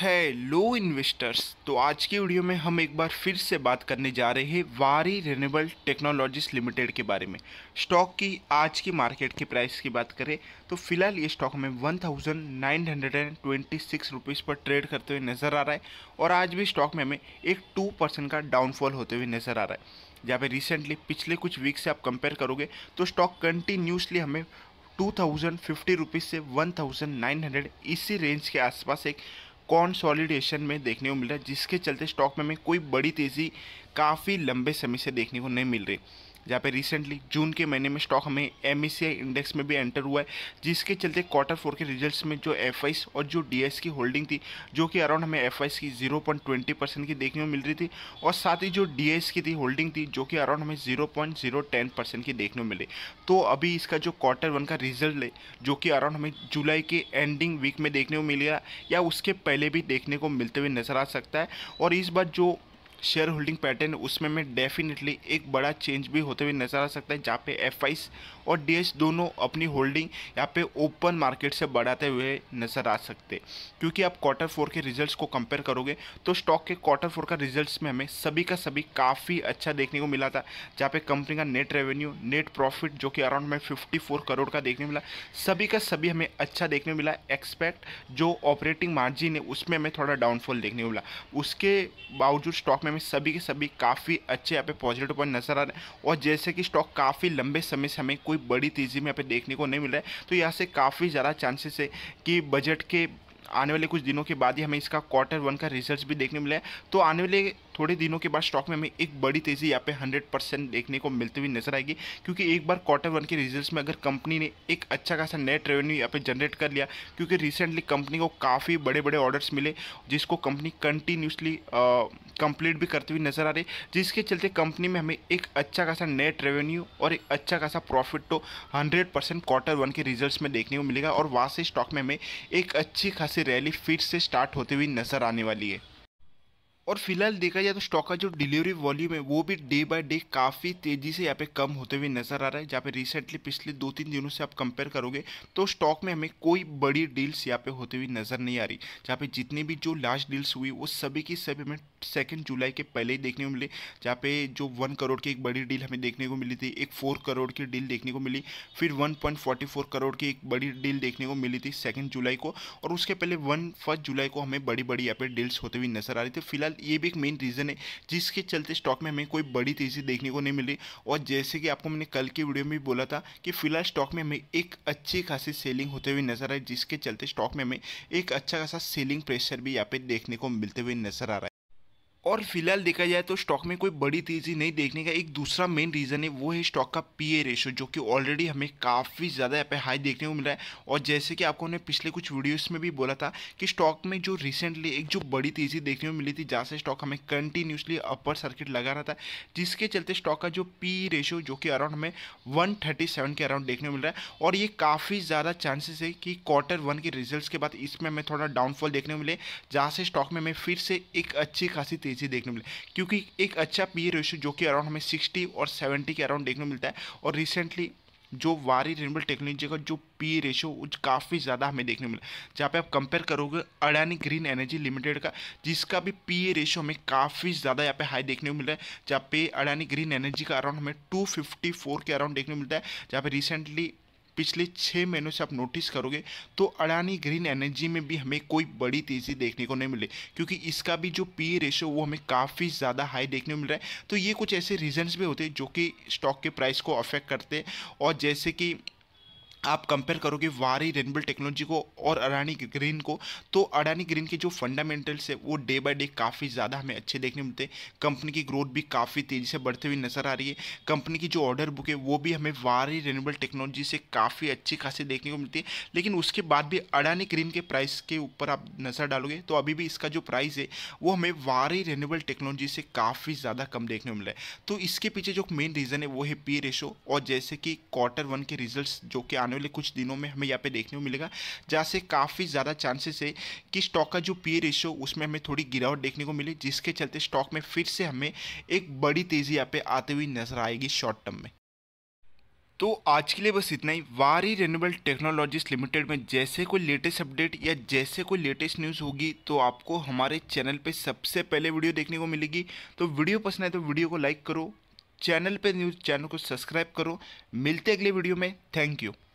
है लो इन्वेस्टर्स तो आज की वीडियो में हम एक बार फिर से बात करने जा रहे हैं वारी रिनेबल टेक्नोलॉजीज लिमिटेड के बारे में स्टॉक की आज की मार्केट की प्राइस की बात करें तो फिलहाल ये स्टॉक हमें one thousand nine hundred and twenty six rupees पर ट्रेड करते हुए नज़र आ रहा है और आज भी स्टॉक में हमें एक टू परसेंट का डाउनफॉल होते हुए नज़र आ रहा है जहाँ पर रिसेंटली पिछले कुछ वीक से आप कंपेयर करोगे तो स्टॉक कंटिन्यूसली हमें टू थाउजेंड फिफ्टी रुपीज़ से वन थाउजेंड नाइन हंड्रेड इसी रेंज के आसपास एक कॉन्सॉलिडेशन में देखने को मिल रहा है जिसके चलते स्टॉक में हमें कोई बड़ी तेज़ी काफ़ी लंबे समय से देखने को नहीं मिल रही जहाँ पे रिसेंटली जून के महीने में स्टॉक हमें एम इंडेक्स e में भी एंटर हुआ है जिसके चलते क्वार्टर फोर के रिजल्ट्स में जो एफ और जो डी की होल्डिंग थी जो कि अराउंड हमें एफ की 0.20 परसेंट की देखने को मिल रही थी और साथ ही जो डी की थी होल्डिंग थी जो कि अराउंड हमें 0.010 परसेंट की देखने को मिली तो अभी इसका जो क्वार्टर वन का रिजल्ट है जो कि अराउंड हमें जुलाई के एंडिंग वीक में देखने को मिल या उसके पहले भी देखने को मिलते हुए नजर आ सकता है और इस बार जो शेयर होल्डिंग पैटर्न उसमें में डेफिनेटली एक बड़ा चेंज भी होते हुए नजर आ सकता है जहाँ पे एफ और डी दोनों अपनी होल्डिंग यहाँ पे ओपन मार्केट से बढ़ाते हुए नज़र आ सकते क्योंकि आप क्वार्टर फोर के रिजल्ट्स को कंपेयर करोगे तो स्टॉक के क्वार्टर फोर का रिजल्ट्स में हमें सभी का सभी काफ़ी अच्छा देखने को मिला था जहाँ पे कंपनी का नेट रेवेन्यू नेट प्रॉफिट जो कि अराउंड में फिफ्टी करोड़ का देखने मिला सभी का सभी हमें अच्छा देखने मिला एक्सपेक्ट जो ऑपरेटिंग मार्जिन है उसमें हमें थोड़ा डाउनफॉल देखने को मिला उसके बावजूद स्टॉक में में हमें सभी के सभी काफ़ी अच्छे यहाँ पे पॉजिटिव पॉइंट नजर आ रहे हैं और जैसे कि स्टॉक काफ़ी लंबे समय से हमें कोई बड़ी तेज़ी में यहाँ पे देखने को नहीं मिल रहा है तो यहाँ से काफ़ी ज़्यादा चांसेस है कि बजट के आने वाले कुछ दिनों के बाद ही हमें इसका क्वार्टर वन का रिजल्ट भी देखने मिला है तो आने वाले थोड़े दिनों के बाद स्टॉक में हमें एक बड़ी तेज़ी यहाँ पे 100 परसेंट देखने को मिलती हुई नजर आएगी क्योंकि एक बार क्वार्टर वन के रिजल्ट्स में अगर कंपनी ने एक अच्छा खासा नेट रेवेन्यू यहाँ पे जनरेट कर लिया क्योंकि रिसेंटली कंपनी को काफ़ी बड़े बड़े ऑर्डर्स मिले जिसको कंपनी कंटिन्यूसली कंप्लीट भी करती हुई नज़र आ रही जिसके चलते कंपनी में हमें एक अच्छा खासा नेट रेवेन्यू और एक अच्छा खासा प्रॉफिट तो हंड्रेड परसेंट क्वार्टर वन के रिजल्ट में देखने को मिलेगा और वहाँ से स्टॉक में हमें एक अच्छी खासी रैली फिर से स्टार्ट होती हुई नज़र आने वाली है और फिलहाल देखा जाए तो स्टॉक का जो डिलीवरी वॉल्यूम है वो भी डे बाय डे काफ़ी तेज़ी से यहाँ पे कम होते हुए नज़र आ रहा है जहाँ पे रिसेंटली पिछले दो तीन दिनों से आप कंपेयर करोगे तो स्टॉक में हमें कोई बड़ी डील्स यहाँ पे होते हुए नज़र नहीं आ रही जहाँ पे जितनी भी जो लास्ट डील्स हुई वो सभी की सभी हमें सेकेंड जुलाई के पहले ही देखने को मिले जहाँ पे जो वन करोड़ की एक बड़ी डील हमें देखने को मिली थी एक फोर करोड़ की डील देखने को मिली फिर one point forty four crore की एक बड़ी डील देखने को मिली थी सेकेंड जुलाई को और उसके पहले वन फर्स्ट जुलाई को हमें बड़ी बड़ी यहाँ पे डील्स होते हुए नज़र आ रही थी फिलहाल ये भी एक मेन रीज़न है जिसके चलते स्टॉक में हमें कोई बड़ी तेज़ी देखने को नहीं मिली और जैसे कि आपको मैंने कल की वीडियो में बोला था कि फिलहाल स्टॉक में हमें एक अच्छी खासी सेलिंग होते हुए नजर आई जिसके चलते स्टॉक में हमें एक अच्छा खासा सेलिंग प्रेशर भी यहाँ पे देखने को मिलते हुए नजर आ रहा है और फिलहाल देखा जाए तो स्टॉक में कोई बड़ी तेज़ी नहीं देखने का एक दूसरा मेन रीज़न है वो है स्टॉक का पी ए रेशो जो कि ऑलरेडी हमें काफ़ी ज़्यादा यहाँ पे हाई देखने को मिला है और जैसे कि आपको हमने पिछले कुछ वीडियोस में भी बोला था कि स्टॉक में जो रिसेंटली एक जो बड़ी तेज़ी देखने को मिली थी जहाँ से स्टॉक हमें कंटिन्यूसली अपर सर्किट लगा रहा था जिसके चलते स्टॉक का जो पी रेशो जो कि अराउंड हमें वन के अराउंड देखने को मिल रहा है और ये काफ़ी ज़्यादा चांसेस है कि क्वार्टर वन के रिजल्ट के बाद इसमें हमें थोड़ा डाउनफॉल देखने को मिले जहाँ से स्टॉक में हमें फिर से एक अच्छी खासी तेज़ी नीचे देखने मिले क्योंकि एक अच्छा पी रेशो जो कि अराउंड हमें सिक्सटी और सेवेंटी के अराउंड देखने मिलता है और रिसेंटली जो वारी रिनबल टेक्नोलॉजी का जो पी रेशो काफ़ी ज़्यादा हमें देखने मिला जहाँ पे आप कंपेयर करोगे अडानी ग्रीन एनर्जी लिमिटेड का जिसका भी पी ए रेशो हमें काफ़ी ज़्यादा यहाँ पे हाई देखने को मिला है जहाँ पे अडानी ग्रीन एनर्जी का अराउंड हमें 254 के अराउंड देखने को मिलता है जहाँ पे रिसेंटली पिछले छः महीनों से आप नोटिस करोगे तो अडानी ग्रीन एनर्जी में भी हमें कोई बड़ी तेज़ी देखने को नहीं मिली क्योंकि इसका भी जो पी रेशो वो हमें काफ़ी ज़्यादा हाई देखने को मिल रहा है तो ये कुछ ऐसे रीजन्स भी होते हैं जो कि स्टॉक के प्राइस को अफेक्ट करते हैं और जैसे कि आप कंपेयर करोगे वारी रेनबल टेक्नोलॉजी को और अडानी ग्रीन को तो अडानी ग्रीन के जो फंडामेंटल्स है वो डे बाय डे काफ़ी ज़्यादा हमें अच्छे देखने मिलते हैं कंपनी की ग्रोथ भी काफ़ी तेज़ी से बढ़ते हुए नजर आ रही है कंपनी की जो ऑर्डर बुक है वो भी हमें वारी रेनबल टेक्नोलॉजी से काफ़ी अच्छी खासी देखने को मिलती है लेकिन उसके बाद भी अडानी ग्रीन के प्राइस के ऊपर आप नज़र डालोगे तो अभी भी इसका जो प्राइस है वो हमें वारी रेनबल टेक्नोलॉजी से काफ़ी ज़्यादा कम देखने को मिला है तो इसके पीछे जो मेन रीज़न है वो है पी रेशो और जैसे कि क्वार्टर वन के रिजल्ट जो कि आने वाले कुछ दिनों में हमें यहाँ पे देखने को मिलेगा जहाँ से काफ़ी ज़्यादा चांसेस है कि स्टॉक का जो पी रेशियो उसमें हमें थोड़ी गिरावट देखने को मिले जिसके चलते स्टॉक में फिर से हमें एक बड़ी तेज़ी यहाँ पे आती हुई नजर आएगी शॉर्ट टर्म में तो आज के लिए बस इतना ही वारी रेन्यूबल टेक्नोलॉजीज लिमिटेड में जैसे कोई लेटेस्ट अपडेट या जैसे कोई लेटेस्ट न्यूज़ होगी तो आपको हमारे चैनल पे सबसे पहले वीडियो देखने को मिलेगी तो वीडियो पसंद आए तो वीडियो को लाइक करो चैनल पे न्यूज़ चैनल को सब्सक्राइब करो मिलते अगले वीडियो में थैंक यू